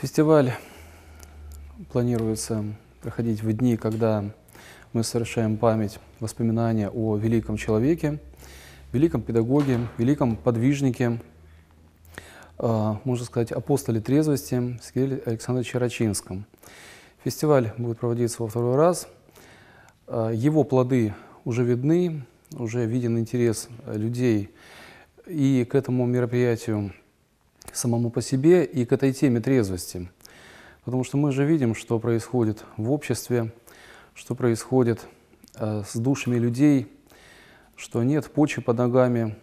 Фестиваль планируется проходить в дни, когда мы совершаем память, воспоминания о великом человеке, великом педагоге, великом подвижнике, а, можно сказать, апостоле трезвости Сергея Александровича Рачинском. Фестиваль будет проводиться во второй раз. А, его плоды уже видны, уже виден интерес людей и к этому мероприятию самому по себе и к этой теме трезвости. Потому что мы же видим, что происходит в обществе, что происходит э, с душами людей, что нет почвы под ногами,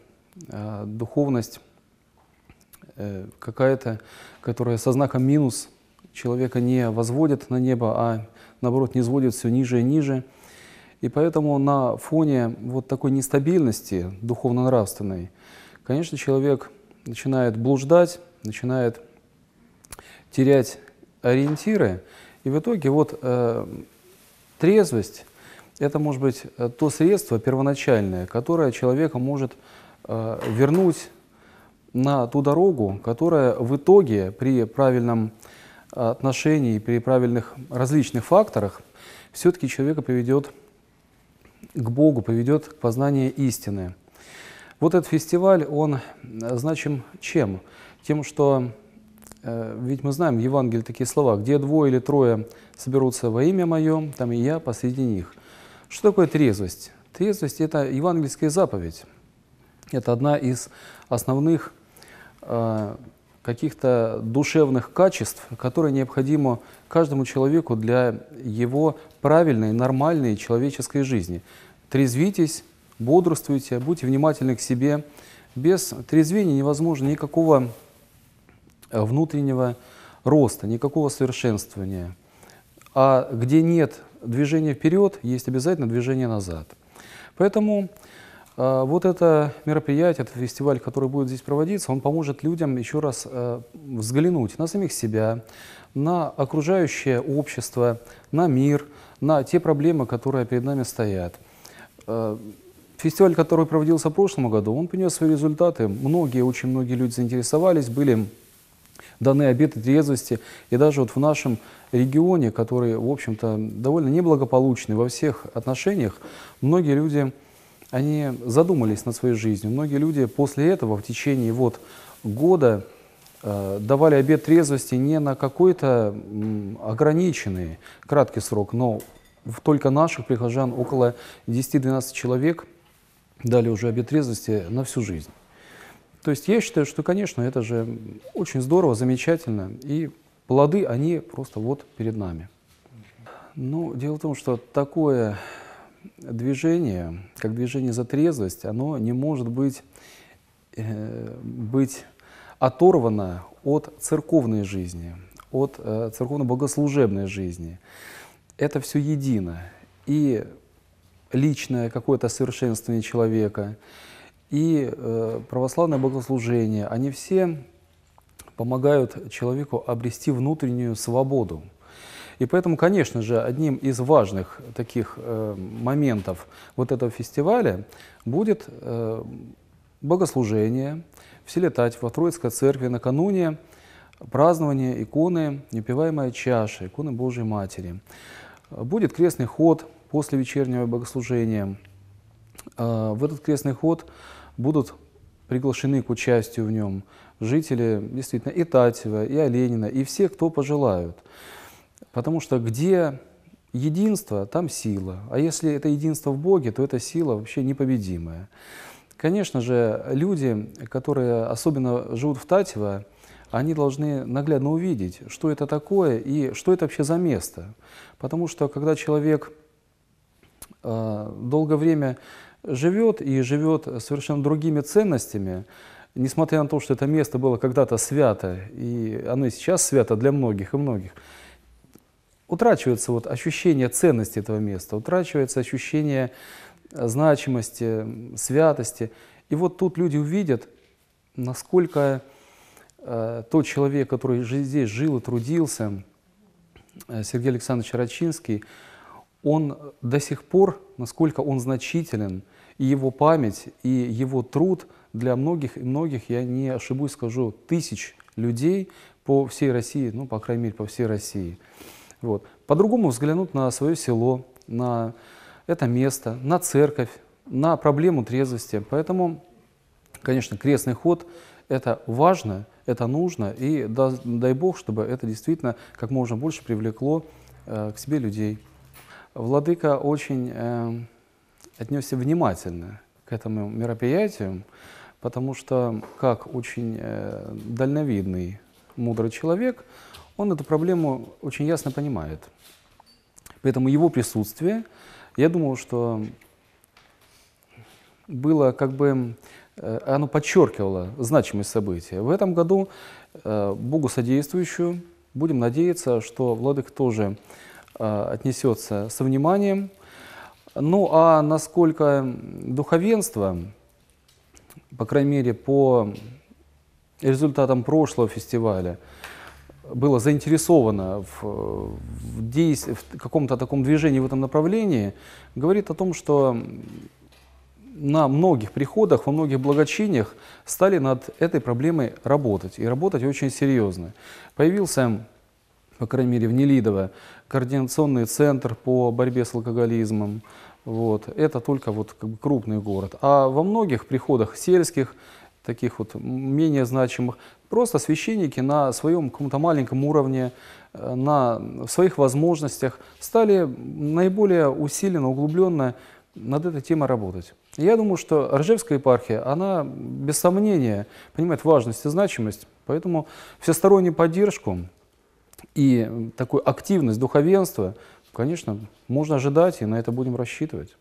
э, духовность э, какая-то, которая со знаком минус человека не возводит на небо, а наоборот не сводит все ниже и ниже. И поэтому на фоне вот такой нестабильности духовно-нравственной, конечно, человек начинает блуждать, начинает терять ориентиры. И в итоге вот э, трезвость – это может быть э, то средство первоначальное, которое человека может э, вернуть на ту дорогу, которая в итоге при правильном отношении, при правильных различных факторах все-таки человека приведет к Богу, приведет к познанию истины. Вот этот фестиваль, он э, значим чем? Тем, что, э, ведь мы знаем в Евангелии такие слова, где двое или трое соберутся во имя Мое, там и я посреди них. Что такое трезвость? Трезвость – это евангельская заповедь. Это одна из основных э, каких-то душевных качеств, которые необходимо каждому человеку для его правильной, нормальной человеческой жизни. Трезвитесь, бодрствуйте, будьте внимательны к себе. Без трезвения невозможно никакого э, внутреннего роста, никакого совершенствования. А где нет движения вперед, есть обязательно движение назад. Поэтому э, вот это мероприятие, этот фестиваль, который будет здесь проводиться, он поможет людям еще раз э, взглянуть на самих себя, на окружающее общество, на мир, на те проблемы, которые перед нами стоят. Э, Фестиваль, который проводился в прошлом году, он принес свои результаты. Многие, очень многие люди заинтересовались, были даны обеты трезвости. И даже вот в нашем регионе, который, в общем-то, довольно неблагополучный во всех отношениях, многие люди, они задумались над своей жизнью. Многие люди после этого в течение вот года э, давали обед трезвости не на какой-то ограниченный, краткий срок, но только наших прихожан около 10-12 человек – дали уже обет трезвости на всю жизнь. То есть я считаю, что, конечно, это же очень здорово, замечательно, и плоды, они просто вот перед нами. Но ну, дело в том, что такое движение, как движение за трезвость, оно не может быть, э, быть оторвано от церковной жизни, от э, церковно-богослужебной жизни. Это все едино. И личное какое-то совершенствование человека и э, православное богослужение, они все помогают человеку обрести внутреннюю свободу. И поэтому, конечно же, одним из важных таких э, моментов вот этого фестиваля будет э, богослужение в селе Татьево, Троицкой церкви накануне празднования иконы «Непеваемая чаша», иконы Божьей Матери. Будет крестный ход – после вечернего богослужения. Э, в этот крестный ход будут приглашены к участию в нем жители, действительно, и Татьева, и Оленина, и все, кто пожелают. Потому что где единство, там сила. А если это единство в Боге, то эта сила вообще непобедимая. Конечно же, люди, которые особенно живут в Татьево, они должны наглядно увидеть, что это такое и что это вообще за место. Потому что когда человек Э, долгое время живет и живет совершенно другими ценностями, несмотря на то, что это место было когда-то свято, и оно и сейчас свято для многих и многих, утрачивается вот ощущение ценности этого места, утрачивается ощущение значимости, святости. И вот тут люди увидят, насколько э, тот человек, который здесь жил и трудился, э, Сергей Александрович Рачинский, он до сих пор, насколько он значителен, и его память, и его труд для многих и многих, я не ошибусь, скажу, тысяч людей по всей России, ну, по крайней мере, по всей России. Вот. По-другому взглянуть на свое село, на это место, на церковь, на проблему трезвости. Поэтому, конечно, крестный ход – это важно, это нужно, и дай бог, чтобы это действительно как можно больше привлекло э, к себе людей. Владыка очень э, отнесся внимательно к этому мероприятию, потому что, как очень э, дальновидный, мудрый человек, он эту проблему очень ясно понимает. Поэтому его присутствие, я думаю, что было как бы, э, оно подчеркивало значимость события. В этом году э, Богу содействующую будем надеяться, что Владык тоже Э, отнесется со вниманием. Ну а насколько духовенство, по крайней мере, по результатам прошлого фестиваля, было заинтересовано в, в, действ... в каком-то таком движении в этом направлении, говорит о том, что на многих приходах, во многих благочиниях стали над этой проблемой работать, и работать очень серьезно. Появился по крайней мере, в Нелидово, координационный центр по борьбе с алкоголизмом. Вот. Это только вот как бы крупный город. А во многих приходах сельских, таких вот менее значимых, просто священники на своем каком-то маленьком уровне, э, на своих возможностях стали наиболее усиленно, углубленно над этой темой работать. Я думаю, что Ржевская епархия, она без сомнения понимает важность и значимость, поэтому всестороннюю поддержку и такую активность духовенства, конечно, можно ожидать, и на это будем рассчитывать.